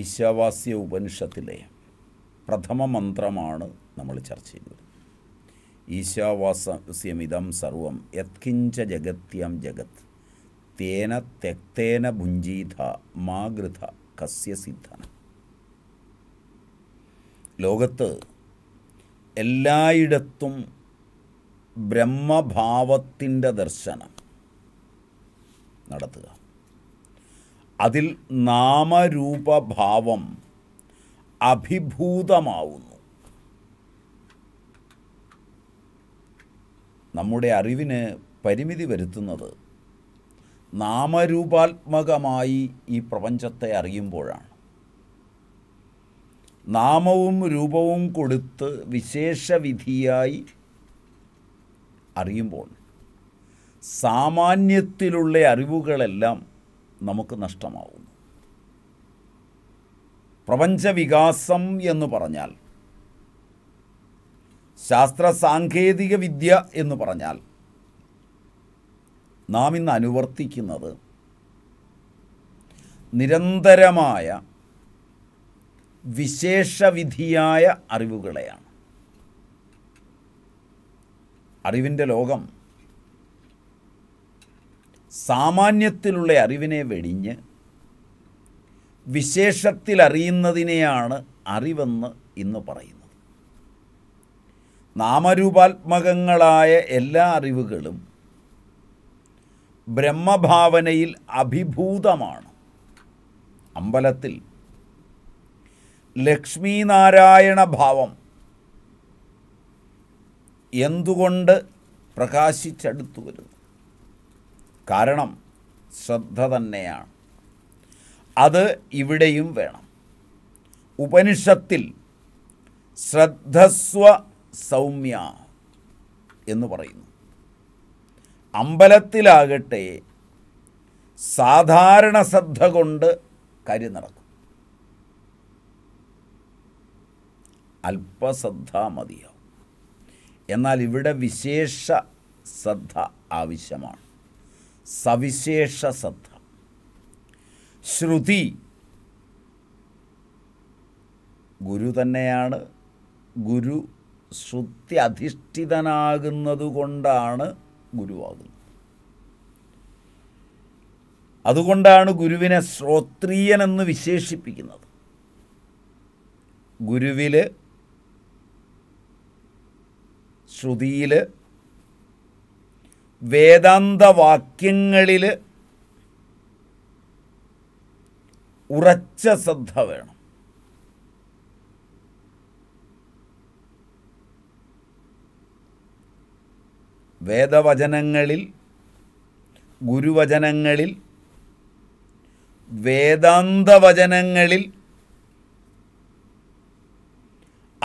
ഈശാവാസ്യ ഉപനിഷത്തിലെ പ്രഥമ മന്ത്രമാണ് നമ്മൾ ചർച്ച ചെയ്തത് ഈശാവാസ്യമിതം സർവം യത്കിഞ്ച ജഗത്യം ജഗത് തേന തെക്തേന ഭുഞ്ചീത മാഗൃത കസ്യ സിദ്ധന ലോകത്ത് എല്ലായിടത്തും ബ്രഹ്മഭാവത്തിൻ്റെ ദർശനം നടത്തുക അതിൽ നാമരൂപഭാവം അഭിഭൂതമാവുന്നു നമ്മുടെ അറിവിന് പരിമിതി വരുത്തുന്നത് നാമരൂപാത്മകമായി ഈ പ്രപഞ്ചത്തെ അറിയുമ്പോഴാണ് നാമവും രൂപവും കൊടുത്ത് വിശേഷവിധിയായി അറിയുമ്പോൾ സാമാന്യത്തിലുള്ള അറിവുകളെല്ലാം നമുക്ക് നഷ്ടമാവും പ്രപഞ്ചവികാസം എന്ന് പറഞ്ഞാൽ ശാസ്ത്ര സാങ്കേതിക വിദ്യ എന്ന് പറഞ്ഞാൽ നാം ഇന്ന് അനുവർത്തിക്കുന്നത് നിരന്തരമായ വിശേഷവിധിയായ അറിവുകളെയാണ് അറിവിൻ്റെ ലോകം സാമാന്യത്തിലുള്ള അറിവിനെ വെടിഞ്ഞ് വിശേഷത്തിൽ അറിയുന്നതിനെയാണ് അറിവെന്ന് ഇന്ന് പറയുന്നത് നാമരൂപാത്മകങ്ങളായ എല്ലാ അറിവുകളും ബ്രഹ്മഭാവനയിൽ അഭിഭൂതമാണ് അമ്പലത്തിൽ ലക്ഷ്മീനാരായണ ഭാവം എന്തുകൊണ്ട് പ്രകാശിച്ചെടുത്തു വരുന്നു കാരണം ശ്രദ്ധ തന്നെയാണ് അത് ഇവിടെയും വേണം ഉപനിഷത്തിൽ ശ്രദ്ധസ്വ സൗമ്യ എന്ന് പറയുന്നു അമ്പലത്തിലാകട്ടെ സാധാരണ ശ്രദ്ധ കൊണ്ട് കരി നടക്കും അല്പശ്രദ്ധ മതിയാവും എന്നാൽ ഇവിടെ വിശേഷ ശ്രദ്ധ ആവശ്യമാണ് സവിശേഷ ശ്രദ്ധ ശ്രുതി ഗുരു തന്നെയാണ് ഗുരു ശ്രുതി അധിഷ്ഠിതനാകുന്നത് കൊണ്ടാണ് ഗുരുവാകുന്നത് അതുകൊണ്ടാണ് ഗുരുവിനെ ശ്രോത്രിയനെന്ന് വിശേഷിപ്പിക്കുന്നത് ഗുരുവിൽ ശ്രുതിയിൽ വേദാന്തവാക്യങ്ങളിൽ ഉറച്ച ശ്രദ്ധ വേണം വേദവചനങ്ങളിൽ ഗുരുവചനങ്ങളിൽ വേദാന്തവചനങ്ങളിൽ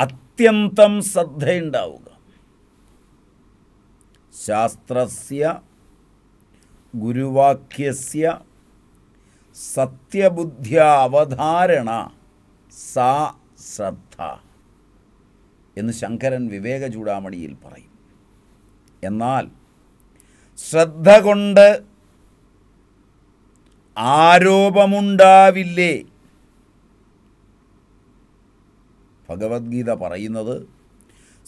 അത്യന്തം ശ്രദ്ധയുണ്ടാവുക ശാസ്ത്രസ്യ ഗുരുവാക്യസ്യ സത്യബുദ്ധ്യ അവധാരണ സാ ശ്രദ്ധ എന്ന് ശങ്കരൻ വിവേക ചൂടാമണിയിൽ പറയും എന്നാൽ ശ്രദ്ധ കൊണ്ട് ആരോപമുണ്ടാവില്ലേ ഭഗവത്ഗീത പറയുന്നത്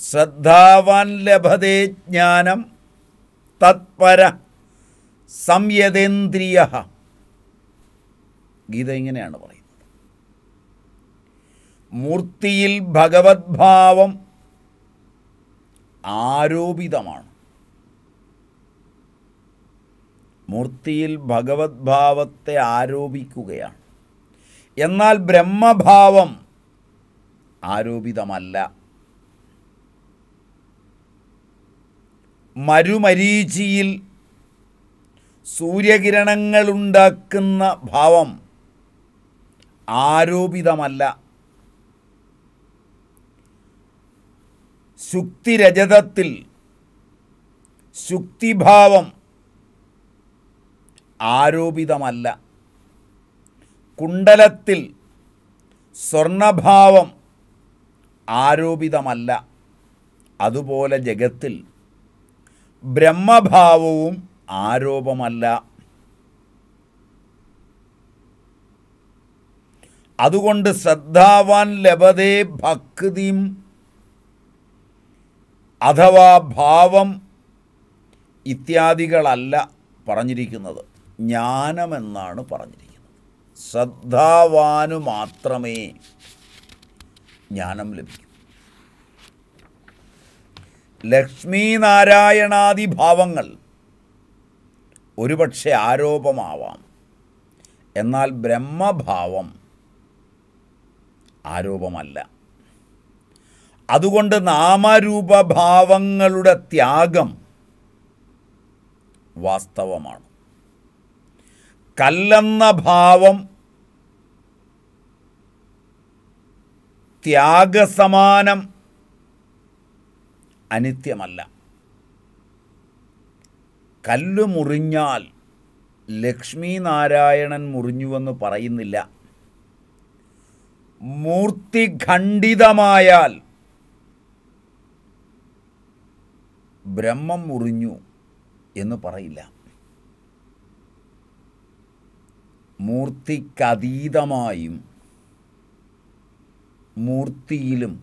ശ്രദ്ധാവാൻ ലഭതേ ജ്ഞാനം തത്പര സംയതേന്ദ്രിയ ഗീത ഇങ്ങനെയാണ് പറയുന്നത് മൂർത്തിയിൽ ഭഗവത്ഭാവം ആരോപിതമാണ് മൂർത്തിയിൽ ഭഗവത്ഭാവത്തെ ആരോപിക്കുകയാണ് എന്നാൽ ബ്രഹ്മഭാവം ആരോപിതമല്ല മരുമരീചിയിൽ സൂര്യകിരണങ്ങളുണ്ടാക്കുന്ന ഭാവം ആരോപിതമല്ല ശുക്തിരജതത്തിൽ ശുക്തിഭാവം ആരോപിതമല്ല കുണ്ടലത്തിൽ സ്വർണഭാവം ആരോപിതമല്ല അതുപോലെ ജഗത്തിൽ ബ്രഹ്മഭാവവും ആരോപമല്ല അതുകൊണ്ട് ശ്രദ്ധാവാൻ ലഭതേ ഭക്തിം അഥവാ ഭാവം ഇത്യാദികളല്ല പറഞ്ഞിരിക്കുന്നത് ജ്ഞാനമെന്നാണ് പറഞ്ഞിരിക്കുന്നത് ശ്രദ്ധാവാനു മാത്രമേ ജ്ഞാനം ലഭിക്കൂ ലക്ഷ്മീനാരായണാദി നാരായണാദി ഭാവങ്ങൾ ഒരുപക്ഷെ ആരോപമാവാം എന്നാൽ ബ്രഹ്മഭാവം ആരോപമല്ല അതുകൊണ്ട് നാമരൂപഭാവങ്ങളുടെ ത്യാഗം വാസ്തവമാണ് കല്ലെന്ന ഭാവം ത്യാഗസമാനം അനിത്യമല്ല കല്ല് മുറിഞ്ഞാൽ ലക്ഷ്മി നാരായണൻ മുറിഞ്ഞുവെന്ന് പറയുന്നില്ല മൂർത്തി ഖണ്ഡിതമായാൽ ബ്രഹ്മം മുറിഞ്ഞു എന്ന് പറയില്ല മൂർത്തിക്കതീതമായും മൂർത്തിയിലും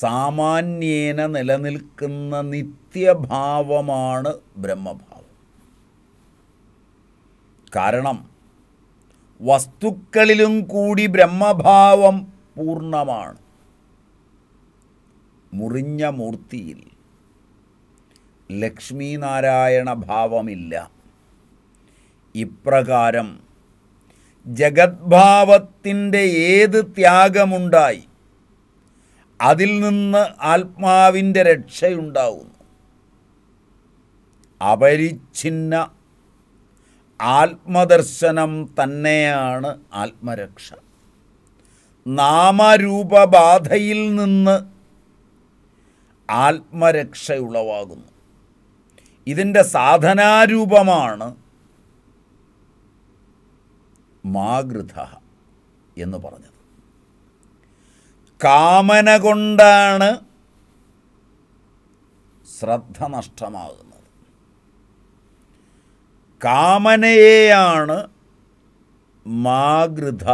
സാമാന്യേന നിലനിൽക്കുന്ന നിത്യഭാവമാണ് ബ്രഹ്മഭാവം കാരണം വസ്തുക്കളിലും കൂടി ബ്രഹ്മഭാവം പൂർണ്ണമാണ് മുറിഞ്ഞ മൂർത്തിയിൽ ലക്ഷ്മീനാരായണ ഭാവമില്ല ഇപ്രകാരം ജഗത്ഭാവത്തിൻ്റെ ഏത് ത്യാഗമുണ്ടായി അതിൽ നിന്ന് ആത്മാവിൻ്റെ രക്ഷയുണ്ടാവുന്നു അപരിച്ഛിന്ന ആത്മദർശനം തന്നെയാണ് ആത്മരക്ഷ നാമരൂപബാധയിൽ നിന്ന് ആത്മരക്ഷ ഉളവാകുന്നു ഇതിൻ്റെ സാധനാരൂപമാണ് മാഗൃത എന്ന് പറഞ്ഞത് കാമന കൊണ്ടാണ് ശ്രദ്ധ നഷ്ടമാകുന്നത് കാമനയെയാണ് മാഗൃത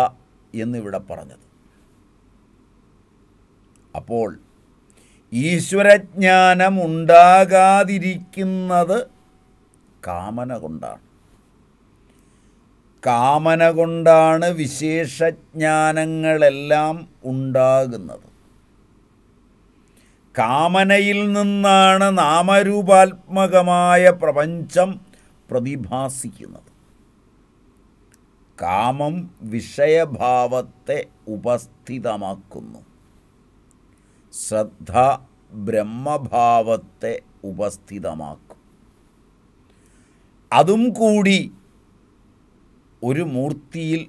എന്നിവിടെ പറഞ്ഞത് അപ്പോൾ ഈശ്വരജ്ഞാനം ഉണ്ടാകാതിരിക്കുന്നത് കാമന കൊണ്ടാണ് കാമന കൊണ്ടാണ് വിശേഷജ്ഞാനങ്ങളെല്ലാം ഉണ്ടാകുന്നത് കാമനയിൽ നിന്നാണ് നാമരൂപാത്മകമായ പ്രപഞ്ചം പ്രതിഭാസിക്കുന്നത് കാമം വിഷയഭാവത്തെ ഉപസ്ഥിതമാക്കുന്നു ശ്രദ്ധ ബ്രഹ്മഭാവത്തെ ഉപസ്ഥിതമാക്കും അതും കൂടി ഒരു മൂർത്തിയിൽ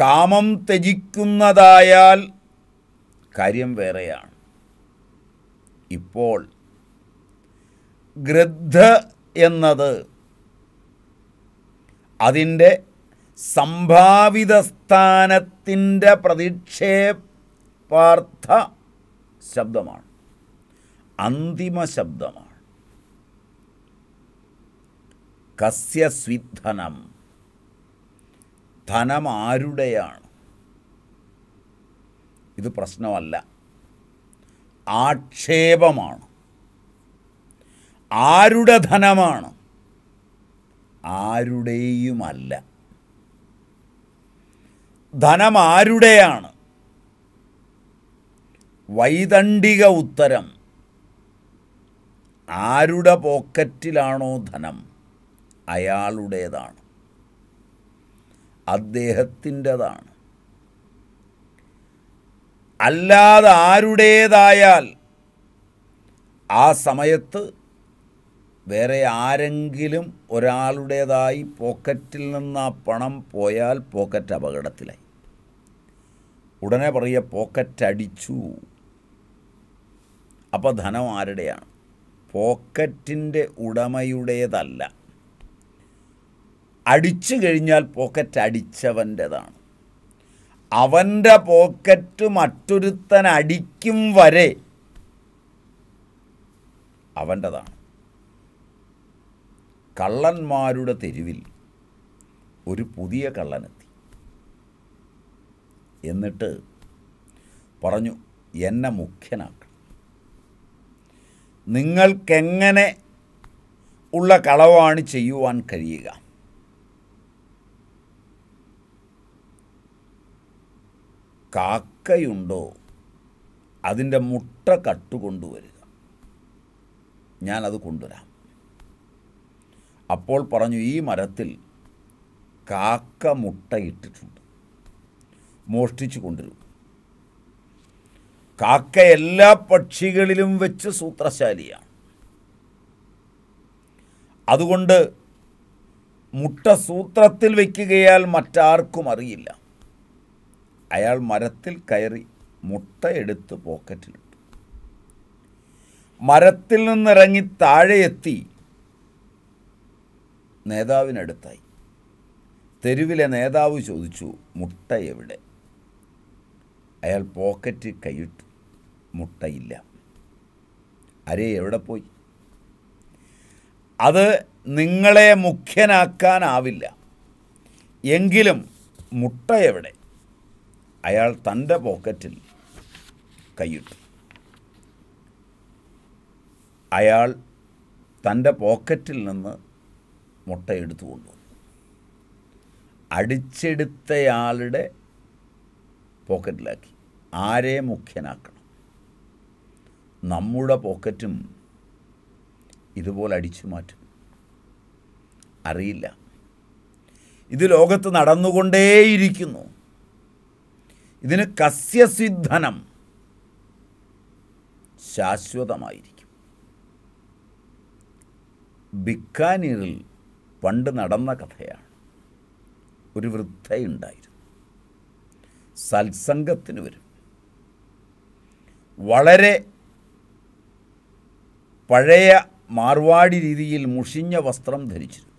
കാമം ത്യജിക്കുന്നതായാൽ കാര്യം വേറെയാണ് ഇപ്പോൾ ഗ്രദ്ധ എന്നത് അതിൻ്റെ സംഭാവിത സ്ഥാനത്തിൻ്റെ പ്രതിക്ഷേപാർത്ഥ ശബ്ദമാണ് അന്തിമ ശബ്ദമാണ് കസ്യ സ്വിദ്ധനം ധനം ആരുടെയാണ് ഇത് പ്രശ്നമല്ല ആക്ഷേപമാണ് ആരുടെ ധനമാണ് ആരുടെയുമല്ല ധനം ആരുടെയാണ് വൈദണ്ഡിക ഉത്തരം ആരുടെ പോക്കറ്റിലാണോ ധനം അയാളുടേതാണ് അദ്ദേഹത്തിൻ്റെതാണ് അല്ലാതെ ആരുടേതായാൽ ആ സമയത്ത് വേറെ ആരെങ്കിലും ഒരാളുടേതായി പോക്കറ്റിൽ നിന്ന് ആ പണം പോയാൽ പോക്കറ്റ് അപകടത്തിലായി ഉടനെ പറയുക പോക്കറ്റ് അടിച്ചു അപ്പോൾ ധനം ആരുടെയാണ് പോക്കറ്റിൻ്റെ ഉടമയുടേതല്ല അടിച്ചു കഴിഞ്ഞാൽ പോക്കറ്റ് അടിച്ചവൻ്റെതാണ് അവൻ്റെ പോക്കറ്റ് മറ്റൊരുത്തൻ അടിക്കും വരെ അവൻ്റെതാണ് കള്ളന്മാരുടെ തെരുവിൽ ഒരു പുതിയ കള്ളനെത്തി എന്നിട്ട് പറഞ്ഞു എന്നെ മുഖ്യനാക്കണം നിങ്ങൾക്കെങ്ങനെ ഉള്ള കളവാണ് ചെയ്യുവാൻ കഴിയുക കാക്കയുണ്ടോ അതിൻ്റെ മുട്ട കട്ടുകൊണ്ടുവരിക ഞാനത് കൊണ്ടുവരാം അപ്പോൾ പറഞ്ഞു ഈ മരത്തിൽ കാക്ക മുട്ട ഇട്ടിട്ടുണ്ട് മോഷ്ടിച്ചു കൊണ്ടുവരും കാക്ക എല്ലാ പക്ഷികളിലും വെച്ച് സൂത്രശാലിയാണ് അതുകൊണ്ട് മുട്ട സൂത്രത്തിൽ വയ്ക്കുകയാൽ മറ്റാർക്കും അറിയില്ല അയാൾ മരത്തിൽ കയറി മുട്ടയെടുത്ത് പോക്കറ്റിലിട്ടു മരത്തിൽ നിന്നിറങ്ങി താഴെയെത്തി നേതാവിനടുത്തായി തെരുവിലെ നേതാവ് ചോദിച്ചു മുട്ട എവിടെ അയാൾ പോക്കറ്റ് കൈയിട്ടു മുട്ടയില്ല അരേ എവിടെ പോയി അത് നിങ്ങളെ മുഖ്യനാക്കാനാവില്ല എങ്കിലും മുട്ട എവിടെ അയാൾ തൻ്റെ പോക്കറ്റിൽ കൈയിട്ടു അയാൾ തൻ്റെ പോക്കറ്റിൽ നിന്ന് മുട്ട എടുത്തു കൊണ്ടുവന്നു അടിച്ചെടുത്തയാളുടെ പോക്കറ്റിലാക്കി ആരെ മുഖ്യനാക്കണം നമ്മുടെ പോക്കറ്റും ഇതുപോലെ അടിച്ചു മാറ്റും അറിയില്ല ഇത് ലോകത്ത് നടന്നുകൊണ്ടേയിരിക്കുന്നു ഇതിന് കസ്യസിദ്ധനം ശാശ്വതമായിരിക്കും ബിക്കാനീറിൽ പണ്ട് നടന്ന കഥയാണ് ഒരു വൃദ്ധയുണ്ടായിരുന്നു സത്സംഗത്തിന് വരും വളരെ പഴയ മാർവാടി രീതിയിൽ മുഷിഞ്ഞ വസ്ത്രം ധരിച്ചിരുന്നു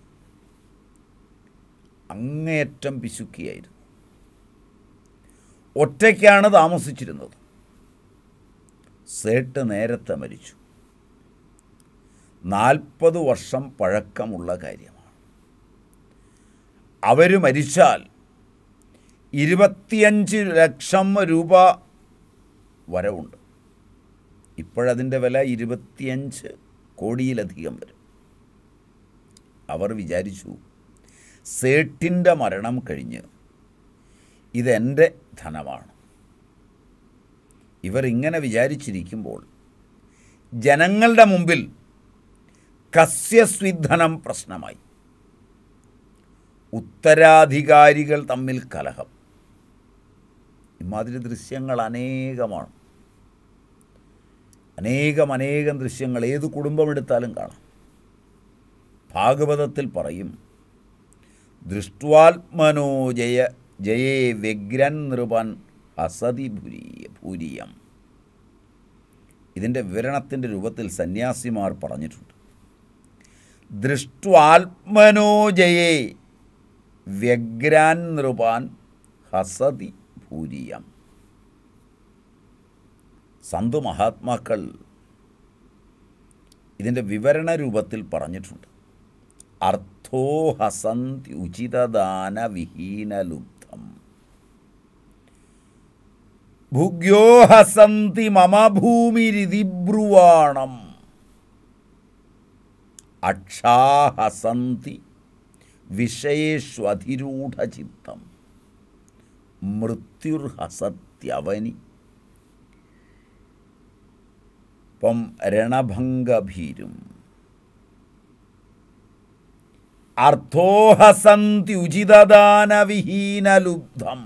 അങ്ങേയറ്റം പിശുക്കിയായിരുന്നു ഒറ്റയ്ക്കാണ് താമസിച്ചിരുന്നത് സേട്ട് നേരത്തെ മരിച്ചു നാൽപ്പത് വർഷം പഴക്കമുള്ള കാര്യമാണ് അവർ മരിച്ചാൽ ഇരുപത്തിയഞ്ച് ലക്ഷം രൂപ വരവുണ്ട് ഇപ്പോഴതിൻ്റെ വില ഇരുപത്തിയഞ്ച് കോടിയിലധികം വരും അവർ വിചാരിച്ചു സേട്ടിൻ്റെ മരണം കഴിഞ്ഞ് ഇതെൻ്റെ ധനമാണ് ഇവർ ഇങ്ങനെ വിചാരിച്ചിരിക്കുമ്പോൾ ജനങ്ങളുടെ മുമ്പിൽ കസ്യസ്വിധനം പ്രശ്നമായി ഉത്തരാധികാരികൾ തമ്മിൽ കലഹം ഇമാതിരി ദൃശ്യങ്ങൾ അനേകമാണ് അനേകം അനേകം ദൃശ്യങ്ങൾ ഏത് കുടുംബമെടുത്താലും കാണാം ഭാഗവതത്തിൽ പറയും ദൃഷ്ടാത്മനോജയ ജയേ വ്യഗ്രൻ നൃപൻ അസതി ഭൂരിയ ഭൂരിയം ഇതിൻ്റെ വിവരണത്തിൻ്റെ രൂപത്തിൽ സന്യാസിമാർ പറഞ്ഞിട്ടുണ്ട് ജയേ വ്യഗ്രാൻ നൃപാൻ ഹസതി ഭൂരിയം സന്തു മഹാത്മാക്കൾ ഇതിൻ്റെ വിവരണ രൂപത്തിൽ പറഞ്ഞിട്ടുണ്ട് അർത്ഥോ ഹസന്തി ഉചിതദാന വിഹീനലും भुग्यो हसन्ति मम भूमिरिति ब्रुवाणम् अक्षा हसन्ति विषयेष्वधिरूढचित्तम् മൃത്യുർഹസത്യവനി ഇപ്പം രണഭംഗഭീരും അർത്ഥോഹസന്തി ഉചിതദാനവിഹീനലുബ്ധം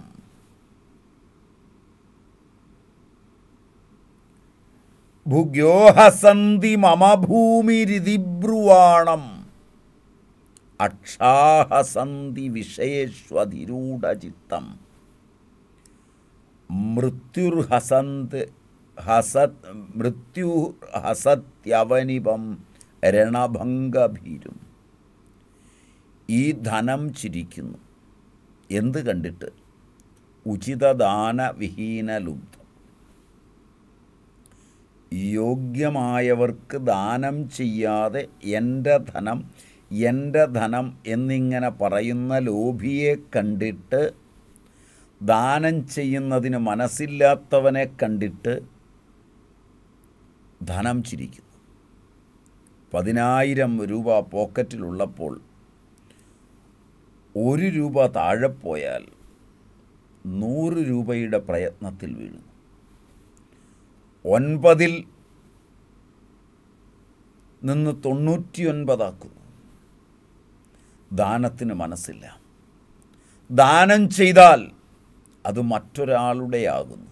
ഭുഗ്യോഹസന്തി മമഭൂമിരിതിബ്രുവാണം അക്ഷാഹസന്തി വിഷയേഷ്വധിരൂഢചിത്തം മൃത്യുർഹസന്ത് ഹസത് മൃത്യു രണഭംഗഭീരും ഈ ധനം ചിരിക്കുന്നു എന്ത് കണ്ടിട്ട് ഉചിതദാന വിഹീന ലുബ്ധം യോഗ്യമായവർക്ക് ദാനം ചെയ്യാതെ എൻ്റെ ധനം എൻ്റെ ധനം എന്നിങ്ങനെ പറയുന്ന ലോഭിയെ കണ്ടിട്ട് ദാനം ചെയ്യുന്നതിന് മനസ്സില്ലാത്തവനെ കണ്ടിട്ട് ധനം ചിരിക്കുന്നു പതിനായിരം രൂപ പോക്കറ്റിലുള്ളപ്പോൾ ഒരു രൂപ താഴെ പോയാൽ നൂറ് രൂപയുടെ പ്രയത്നത്തിൽ വീഴുന്നു ഒൻപതിൽ നിന്ന് തൊണ്ണൂറ്റിയൊൻപതാക്കുന്നു ദാനത്തിന് മനസ്സില്ല ദാനം ചെയ്താൽ അത് മറ്റൊരാളുടെയാകുന്നു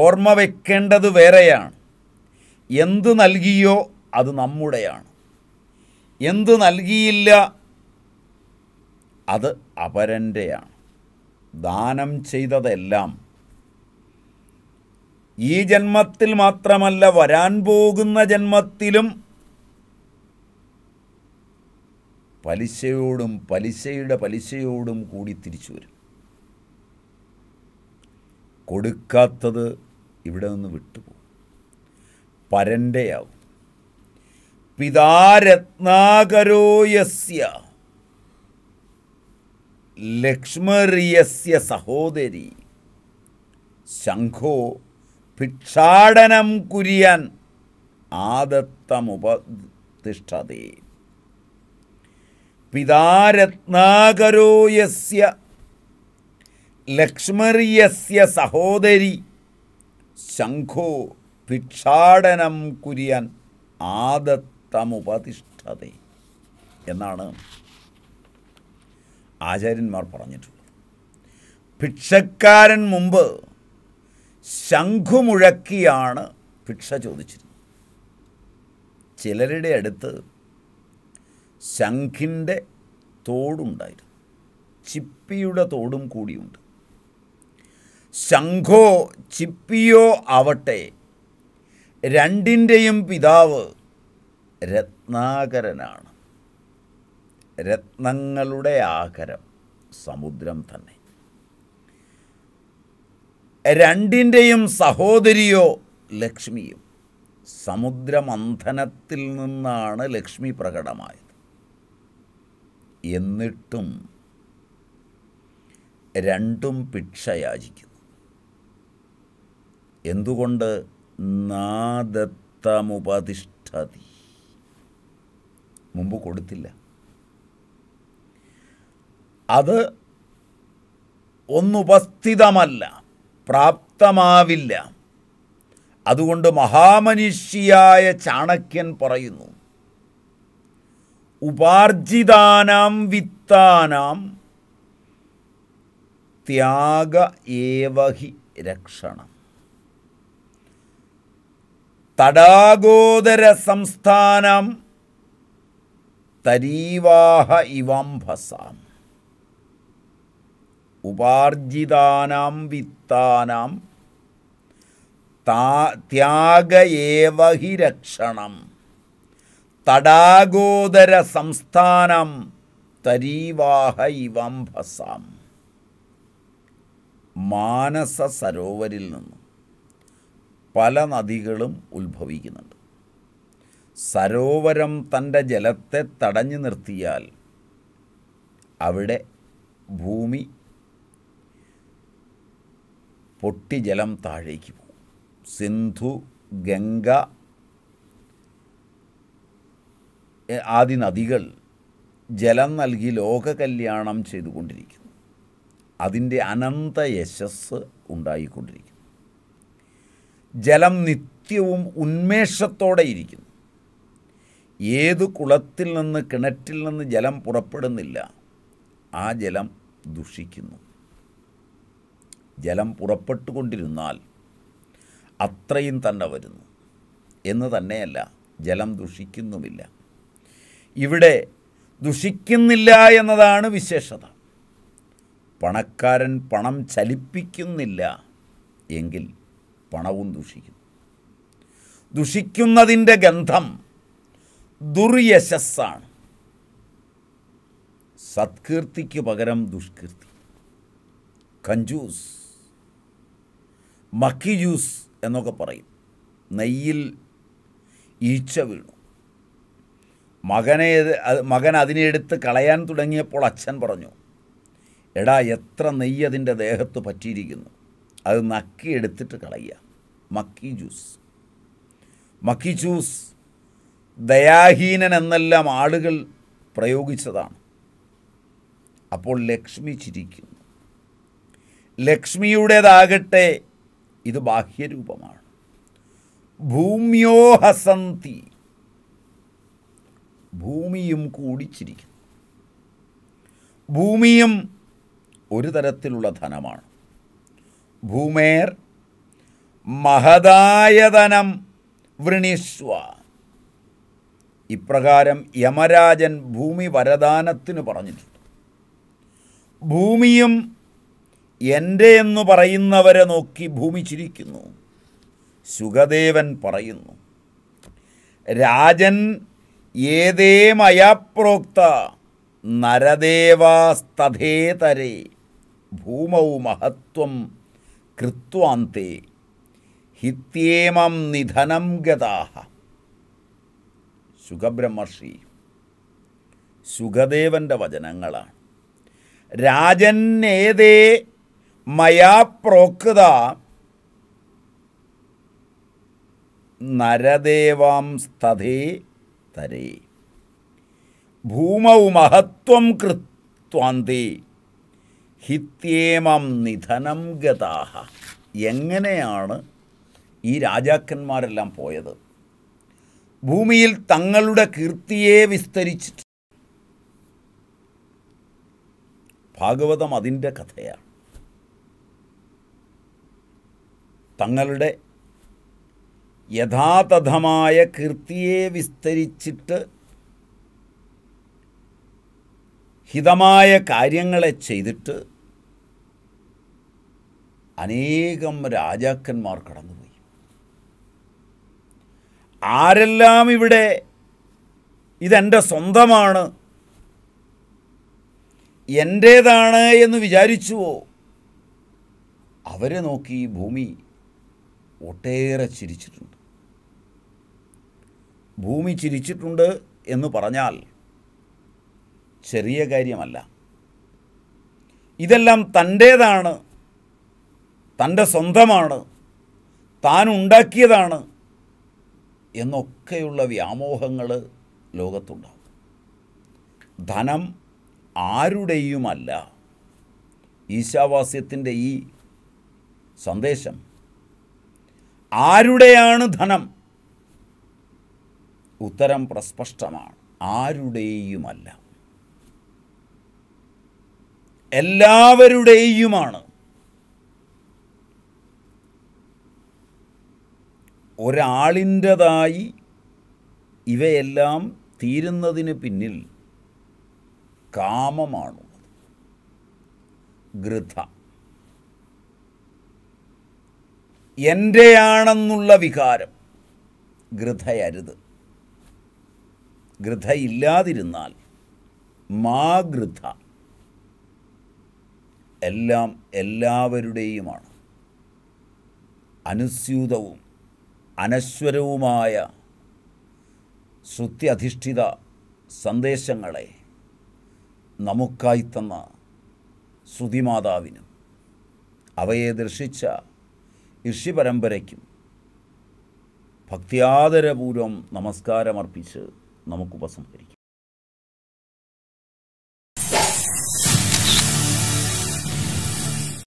ഓർമ്മ വെക്കേണ്ടത് വേറെയാണ് എന്ത് നൽകിയോ അത് നമ്മുടെയാണ് എന്ത് നൽകിയില്ല അത് അപരൻ്റെയാണ് ദാനം ചെയ്തതെല്ലാം ഈ ജന്മത്തിൽ മാത്രമല്ല വരാൻ പോകുന്ന ജന്മത്തിലും പലിശയോടും പലിശയുടെ പലിശയോടും കൂടി തിരിച്ചു വരും കൊടുക്കാത്തത് ഇവിടെ നിന്ന് വിട്ടുപോകും പരൻ്റെയാവും പിതാരത്നാകരോ ലക്ഷ്മറിയസ്യ സഹോദരി ശംഖോ ഭിക്ഷാടനം കുര്യാൻ ആദത്തമുപതിഷ്ഠതേ പിതാരത്നാകരോ യസ്യ ലക്ഷ്മറിയസ്യ സഹോദരി ശംഖോ ഭിക്ഷാടനം കുര്യാൻ ആദത്തമുപതിഷ്ഠതേ എന്നാണ് ആചാര്യന്മാർ പറഞ്ഞിട്ടുള്ളത് ഭിക്ഷക്കാരൻ മുമ്പ് ശംഖുമുഴക്കിയാണ് ഭിക്ഷ ചോദിച്ചിരുന്നത് ചിലരുടെ അടുത്ത് ശംഖിൻ്റെ തോടുണ്ടായിരുന്നു ചിപ്പിയുടെ തോടും കൂടിയുണ്ട് ശംഖോ ചിപ്പിയോ ആവട്ടെ രണ്ടിൻ്റെയും പിതാവ് രത്നാകരനാണ് രത്നങ്ങളുടെ ആകരം സമുദ്രം തന്നെ രണ്ടിൻ്റെയും സഹോദരിയോ ലക്ഷ്മിയും സമുദ്രമന്ധനത്തിൽ നിന്നാണ് ലക്ഷ്മി പ്രകടമായത് എന്നിട്ടും രണ്ടും പിക്ഷയാചിക്കുന്നു എന്തുകൊണ്ട് നാദത്തമുപതിഷ്ഠതി മുമ്പ് കൊടുത്തില്ല അത് ഒന്നുപസ്ഥിതമല്ല പ്രാപ്തമാവില്ല അതുകൊണ്ട് മഹാമനുഷ്യായ ചാണക്യൻ പറയുന്നു ഉപാർജിതാനാം വിത്താനാം ത്യാഗ ഏവഹി രക്ഷണം തടാഗോദര സംസ്ഥാനം തരീവാഹ ഇവാംഭസാം ഉപാർജിതാനാം വിത്താനാം താ ഹി രക്ഷണം തടാഗോദര സംസ്ഥാനം തരീവാഹ ഭസാം മാനസ സരോവരിൽ നിന്ന് പല നദികളും ഉത്ഭവിക്കുന്നുണ്ട് സരോവരം തൻ്റെ ജലത്തെ തടഞ്ഞു നിർത്തിയാൽ അവിടെ ഭൂമി പൊട്ടി ജലം താഴേക്ക് പോകും സിന്ധു ഗംഗ ആദി നദികൾ ജലം നൽകി ലോക കല്യാണം ചെയ്തുകൊണ്ടിരിക്കുന്നു അതിൻ്റെ അനന്ത യശസ് ഉണ്ടായിക്കൊണ്ടിരിക്കുന്നു ജലം നിത്യവും ഉന്മേഷത്തോടെ ഇരിക്കുന്നു ഏത് കുളത്തിൽ നിന്ന് കിണറ്റിൽ നിന്ന് ജലം പുറപ്പെടുന്നില്ല ആ ജലം ദുഷിക്കുന്നു ജലം പുറപ്പെട്ടുകൊണ്ടിരുന്നാൽ അത്രയും തന്നെ വരുന്നു എന്ന് തന്നെയല്ല ജലം ദുഷിക്കുന്നുമില്ല ഇവിടെ ദുഷിക്കുന്നില്ല എന്നതാണ് വിശേഷത പണക്കാരൻ പണം ചലിപ്പിക്കുന്നില്ല എങ്കിൽ പണവും ദുഷിക്കുന്നു ദുഷിക്കുന്നതിൻ്റെ ഗന്ധം ദുർയശസ്സാണ് സത്കീർത്തിക്ക് പകരം ദുഷ്കീർത്തി കഞ്ചൂസ് മക്കി ജ്യൂസ് എന്നൊക്കെ പറയും നെയ്യിൽ ഈച്ച വീണു മകനെ മകൻ അതിനെ കളയാൻ തുടങ്ങിയപ്പോൾ അച്ഛൻ പറഞ്ഞു എടാ എത്ര നെയ്യ് അതിൻ്റെ ദേഹത്ത് പറ്റിയിരിക്കുന്നു അത് നക്കി എടുത്തിട്ട് കളയുക മക്കി ജ്യൂസ് മക്കി ജ്യൂസ് ദയാഹീനൻ എന്നെല്ലാം ആളുകൾ പ്രയോഗിച്ചതാണ് അപ്പോൾ ലക്ഷ്മി ചിരിക്കുന്നു ലക്ഷ്മിയുടേതാകട്ടെ ഇത് ബാഹ്യരൂപമാണ് ഭൂമ്യോഹസന്തി ഭൂമിയും കൂടിച്ചിരിക്കുന്നു ഭൂമിയും ഒരു തരത്തിലുള്ള ധനമാണ് ഭൂമേർ ധനം വൃണിസ്വ ഇപ്രകാരം യമരാജൻ ഭൂമി വരദാനത്തിന് പറഞ്ഞിട്ടുണ്ട് ഭൂമിയും എൻ്റെ എന്ന് പറയുന്നവരെ നോക്കി ഭൂമി ചിരിക്കുന്നു സുഖദേവൻ പറയുന്നു രാജൻ ഏതേ മയാപ്രോക്ത നരദേവാസ്തധേതരേ ഭൂമൗ മഹത്വം കൃത്വാന്തേ ഹിത്യേമം നിധനം ഗതാഹ സുഖബ്രഹ്മർഷി സുഖദേവൻ്റെ വചനങ്ങളാണ് രാജൻ ഏതേ മയാ പ്രോക്ത നരദേവാം സ്ഥതേ തരേ ഭൂമൗ മഹത്വം കൃത്വാന്തി ഹിത്യേമം നിധനം ഗതാഹ എങ്ങനെയാണ് ഈ രാജാക്കന്മാരെല്ലാം പോയത് ഭൂമിയിൽ തങ്ങളുടെ കീർത്തിയെ വിസ്തരിച്ചിട്ട് ഭാഗവതം അതിൻ്റെ കഥയാണ് തങ്ങളുടെ യഥാതഥമായ കീർത്തിയെ വിസ്തരിച്ചിട്ട് ഹിതമായ കാര്യങ്ങളെ ചെയ്തിട്ട് അനേകം രാജാക്കന്മാർ കടന്നുപോയി ആരെല്ലാം ഇവിടെ ഇതെൻ്റെ സ്വന്തമാണ് എൻ്റേതാണ് എന്ന് വിചാരിച്ചുവോ അവരെ നോക്കി ഭൂമി ഒട്ടേറെ ചിരിച്ചിട്ടുണ്ട് ഭൂമി ചിരിച്ചിട്ടുണ്ട് എന്ന് പറഞ്ഞാൽ ചെറിയ കാര്യമല്ല ഇതെല്ലാം തൻ്റേതാണ് തൻ്റെ സ്വന്തമാണ് താൻ ഉണ്ടാക്കിയതാണ് എന്നൊക്കെയുള്ള വ്യാമോഹങ്ങൾ ലോകത്തുണ്ടാവും ധനം ആരുടെയുമല്ല ഈശാവാസ്യത്തിൻ്റെ ഈ സന്ദേശം ആരുടെയാണ് ധനം ഉത്തരം പ്രസ്പഷ്ടമാണ് ആരുടെയുമല്ല എല്ലാവരുടെയുമാണ് ഒരാളിൻ്റെതായി ഇവയെല്ലാം തീരുന്നതിന് പിന്നിൽ കാമമാണുള്ളത് ഗൃഥ എൻ്റെയാണെന്നുള്ള വികാരം ഗൃഥയരുത് ഗൃഥയില്ലാതിരുന്നാൽ മാഗൃഥ എല്ലാം എല്ലാവരുടെയുമാണ് അനുസ്യൂതവും അനശ്വരവുമായ ശ്രുത്യധിഷ്ഠിത സന്ദേശങ്ങളെ നമുക്കായി തന്ന ശ്രുതിമാതാവിനും അവയെ ദർശിച്ച ഋഷി പരമ്പരയ്ക്കും ഭക്തിയാദരപൂർവം നമസ്കാരമർപ്പിച്ച് നമുക്ക് ഉപസംഹരിക്കാം